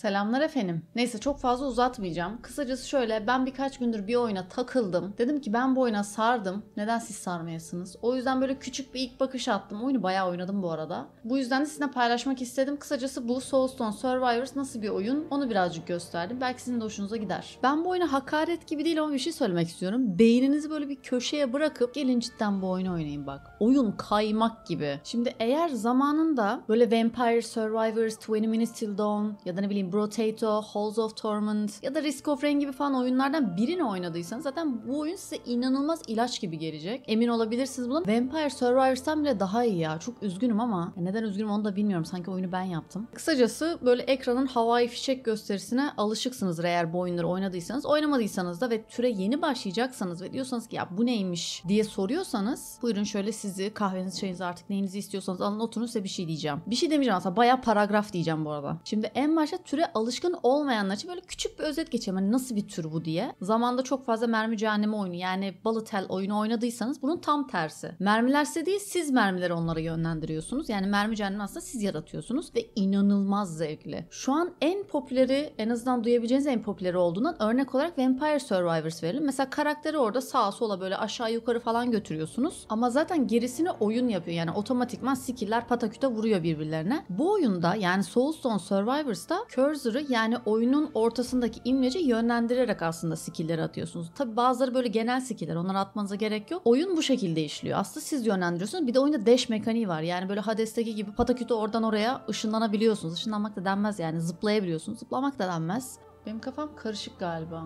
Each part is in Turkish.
Selamlar efendim. Neyse çok fazla uzatmayacağım. Kısacası şöyle ben birkaç gündür bir oyuna takıldım. Dedim ki ben bu oyuna sardım. Neden siz sarmayasınız? O yüzden böyle küçük bir ilk bakış attım. Oyunu bayağı oynadım bu arada. Bu yüzden de sizinle paylaşmak istedim. Kısacası bu Soulstone Survivors nasıl bir oyun onu birazcık gösterdim. Belki sizin de hoşunuza gider. Ben bu oyuna hakaret gibi değil ama bir şey söylemek istiyorum. Beyninizi böyle bir köşeye bırakıp gelin cidden bu oyunu oynayın bak. Oyun kaymak gibi. Şimdi eğer zamanında böyle Vampire Survivors, 20 Minutes Till Dawn ya da ne bileyim Brotato, Halls of Torment ya da Risk of Rain gibi falan oyunlardan birini oynadıysanız zaten bu oyun size inanılmaz ilaç gibi gelecek. Emin olabilirsiniz bunun. Vampire Survivors'tan bile daha iyi ya. Çok üzgünüm ama neden üzgünüm onu da bilmiyorum. Sanki oyunu ben yaptım. Kısacası böyle ekranın havai fişek gösterisine alışıksınız eğer bu oyunları oynadıysanız. Oynamadıysanız da ve türe yeni başlayacaksanız ve diyorsanız ki ya bu neymiş diye soruyorsanız buyurun şöyle sizi kahvenizi çayınızı artık neyinizi istiyorsanız alın oturun size bir şey diyeceğim. Bir şey demeyeceğim aslında baya paragraf diyeceğim bu arada. Şimdi en başta türe türe alışkın olmayanlar için böyle küçük bir özet geçeyim. Hani nasıl bir tür bu diye. Zamanda çok fazla mermi cehennemi oyunu yani balıtel oyunu oynadıysanız bunun tam tersi. Mermiler size değil siz mermileri onlara yönlendiriyorsunuz. Yani mermi cehennemi aslında siz yaratıyorsunuz ve inanılmaz zevkli. Şu an en popüleri en azından duyabileceğiniz en popüleri olduğundan örnek olarak Vampire Survivors verelim. Mesela karakteri orada sağa sola böyle aşağı yukarı falan götürüyorsunuz. Ama zaten gerisini oyun yapıyor. Yani otomatikman skiller pataküte vuruyor birbirlerine. Bu oyunda yani Soulstone Survivors'ta kör cursor'ı yani oyunun ortasındaki imleci yönlendirerek aslında skill'leri atıyorsunuz. Tabi bazıları böyle genel skill'ler onları atmanıza gerek yok. Oyun bu şekilde işliyor. Aslında siz yönlendiriyorsunuz. Bir de oyunda dash mekaniği var. Yani böyle Hades'teki gibi patakütü oradan oraya ışınlanabiliyorsunuz. Işınlanmak da denmez yani zıplayabiliyorsunuz. Zıplamak da denmez. Benim kafam karışık galiba.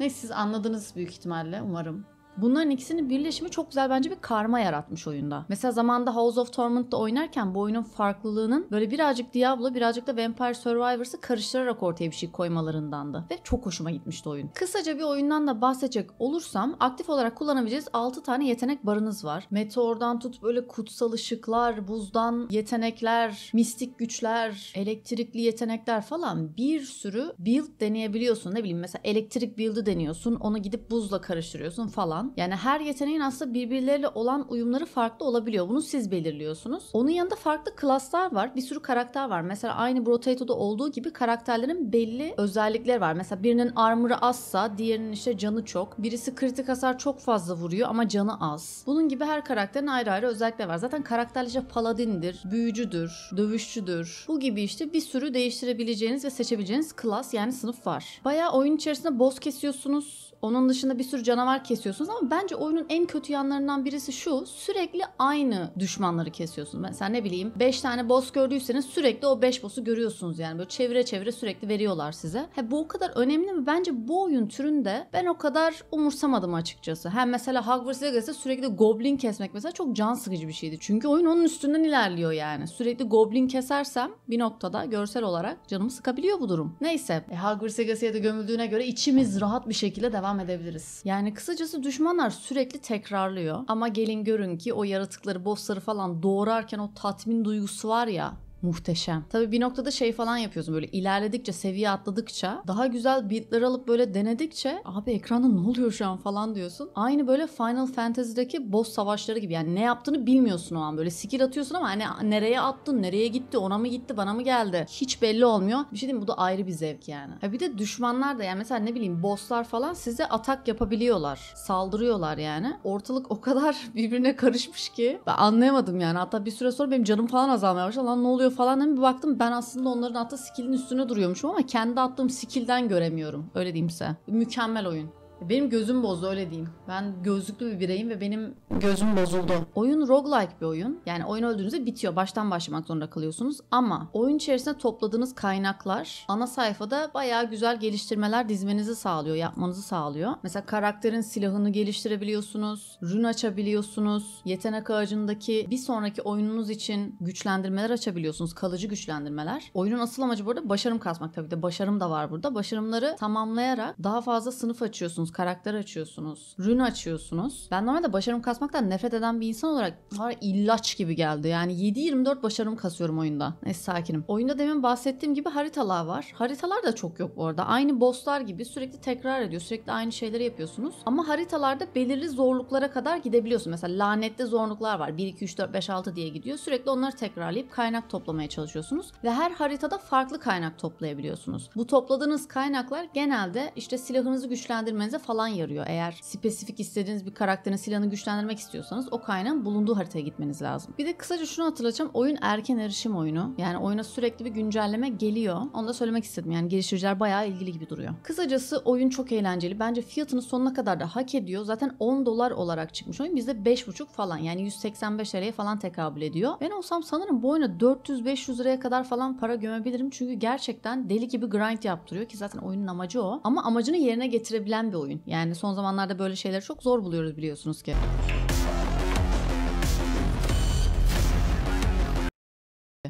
Neyse siz anladınız büyük ihtimalle umarım. Bunların ikisinin birleşimi çok güzel bence bir karma yaratmış oyunda. Mesela zamanda House of Torment'da oynarken bu oyunun farklılığının böyle birazcık Diablo birazcık da Vampire Survivors'ı karıştırarak ortaya bir şey koymalarındandı. Ve çok hoşuma gitmişti oyun. Kısaca bir oyundan da bahsedecek olursam aktif olarak kullanabileceğiz 6 tane yetenek barınız var. Meteordan tut böyle kutsal ışıklar, buzdan yetenekler, mistik güçler, elektrikli yetenekler falan bir sürü build deneyebiliyorsun. Ne bileyim mesela elektrik build'ı deniyorsun. Onu gidip buzla karıştırıyorsun falan olan yani her yeteneğin aslında birbirleriyle olan uyumları farklı olabiliyor. Bunu siz belirliyorsunuz. Onun yanında farklı klaslar var. Bir sürü karakter var. Mesela aynı Brotato'da olduğu gibi karakterlerin belli özellikleri var. Mesela birinin armor'ı azsa diğerinin işte canı çok. Birisi kritik hasar çok fazla vuruyor ama canı az. Bunun gibi her karakterin ayrı ayrı özellikleri var. Zaten karakterler paladindir, büyücüdür, dövüşçüdür. Bu gibi işte bir sürü değiştirebileceğiniz ve seçebileceğiniz klas yani sınıf var. Bayağı oyun içerisinde boss kesiyorsunuz. Onun dışında bir sürü canavar kesiyorsunuz ama bence oyunun en kötü yanlarından birisi şu. Sürekli aynı düşmanları kesiyorsunuz. Mesela ne bileyim 5 tane boss gördüyseniz sürekli o 5 boss'u görüyorsunuz yani. Böyle çevire çevire sürekli veriyorlar size. He, bu o kadar önemli mi? Bence bu oyun türünde ben o kadar umursamadım açıkçası. Hem mesela Hogwarts Legacy'de sürekli goblin kesmek mesela çok can sıkıcı bir şeydi. Çünkü oyun onun üstünden ilerliyor yani. Sürekli goblin kesersem bir noktada görsel olarak canımı sıkabiliyor bu durum. Neyse. E, Hogwarts Legacy'ye de gömüldüğüne göre içimiz rahat bir şekilde devam edebiliriz. Yani kısacası düşman Uzmanlar sürekli tekrarlıyor ama gelin görün ki o yaratıkları bossları falan doğrarken o tatmin duygusu var ya muhteşem. Tabii bir noktada şey falan yapıyorsun böyle ilerledikçe seviye atladıkça daha güzel beatler alıp böyle denedikçe abi ekranda ne oluyor şu an falan diyorsun. Aynı böyle Final Fantasy'deki boss savaşları gibi yani ne yaptığını bilmiyorsun o an böyle skill atıyorsun ama hani nereye attın nereye gitti ona mı gitti bana mı geldi hiç belli olmuyor. Bir şey diyeyim bu da ayrı bir zevk yani. Ha bir de düşmanlar da yani mesela ne bileyim bosslar falan size atak yapabiliyorlar. Saldırıyorlar yani. Ortalık o kadar birbirine karışmış ki ben anlayamadım yani. Hatta bir süre sonra benim canım falan azalmaya başladı. Lan ne oluyor falan ama hani bir baktım ben aslında onların attığı skill'in üstüne duruyormuşum ama kendi attığım skill'den göremiyorum. Öyle diyeyim size. Mükemmel oyun. Benim gözüm bozdu öyle diyeyim. Ben gözlüklü bir bireyim ve benim gözüm bozuldu. Oyun roguelike bir oyun. Yani oyun öldüğünüzde bitiyor. Baştan başlamak zorunda kalıyorsunuz. Ama oyun içerisinde topladığınız kaynaklar ana sayfada bayağı güzel geliştirmeler dizmenizi sağlıyor, yapmanızı sağlıyor. Mesela karakterin silahını geliştirebiliyorsunuz, rune açabiliyorsunuz, yetenek ağacındaki bir sonraki oyununuz için güçlendirmeler açabiliyorsunuz, kalıcı güçlendirmeler. Oyunun asıl amacı burada başarım kasmak tabii de. Başarım da var burada. Başarımları tamamlayarak daha fazla sınıf açıyorsunuz açıyorsunuz, karakter açıyorsunuz, rün açıyorsunuz. Ben normalde başarım kasmaktan nefret eden bir insan olarak var illaç gibi geldi. Yani 7-24 başarım kasıyorum oyunda. Neyse sakinim. Oyunda demin bahsettiğim gibi haritalar var. Haritalar da çok yok bu arada. Aynı bosslar gibi sürekli tekrar ediyor. Sürekli aynı şeyleri yapıyorsunuz. Ama haritalarda belirli zorluklara kadar gidebiliyorsun. Mesela lanette zorluklar var. 1, 2, 3, 4, 5, 6 diye gidiyor. Sürekli onları tekrarlayıp kaynak toplamaya çalışıyorsunuz. Ve her haritada farklı kaynak toplayabiliyorsunuz. Bu topladığınız kaynaklar genelde işte silahınızı güçlendirmeniz güçlendirmenize falan yarıyor. Eğer spesifik istediğiniz bir karakterin silahını güçlendirmek istiyorsanız o kaynağın bulunduğu haritaya gitmeniz lazım. Bir de kısaca şunu hatırlatacağım. Oyun erken erişim oyunu. Yani oyuna sürekli bir güncelleme geliyor. Onu da söylemek istedim. Yani geliştiriciler bayağı ilgili gibi duruyor. Kısacası oyun çok eğlenceli. Bence fiyatını sonuna kadar da hak ediyor. Zaten 10 dolar olarak çıkmış oyun. Bizde 5,5 falan yani 185 liraya falan tekabül ediyor. Ben olsam sanırım bu oyuna 400-500 liraya kadar falan para gömebilirim. Çünkü gerçekten deli gibi grind yaptırıyor ki zaten oyunun amacı o. Ama amacını yerine getirebilen bir oyun oyun. Yani son zamanlarda böyle şeyler çok zor buluyoruz biliyorsunuz ki.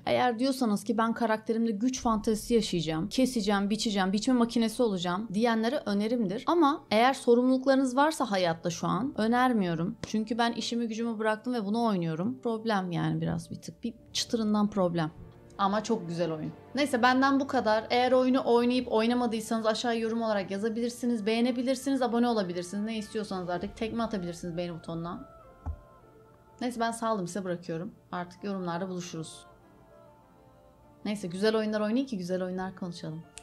Eğer diyorsanız ki ben karakterimde güç fantezisi yaşayacağım, keseceğim, biçeceğim, biçme makinesi olacağım diyenlere önerimdir. Ama eğer sorumluluklarınız varsa hayatta şu an önermiyorum. Çünkü ben işimi gücümü bıraktım ve bunu oynuyorum. Problem yani biraz bir tık bir çıtırından problem. Ama çok güzel oyun. Neyse benden bu kadar. Eğer oyunu oynayıp oynamadıysanız aşağı yorum olarak yazabilirsiniz. Beğenebilirsiniz, abone olabilirsiniz. Ne istiyorsanız artık tekme atabilirsiniz beğeni butonuna. Neyse ben sağladım size bırakıyorum. Artık yorumlarda buluşuruz. Neyse güzel oyunlar oynayın ki güzel oyunlar konuşalım.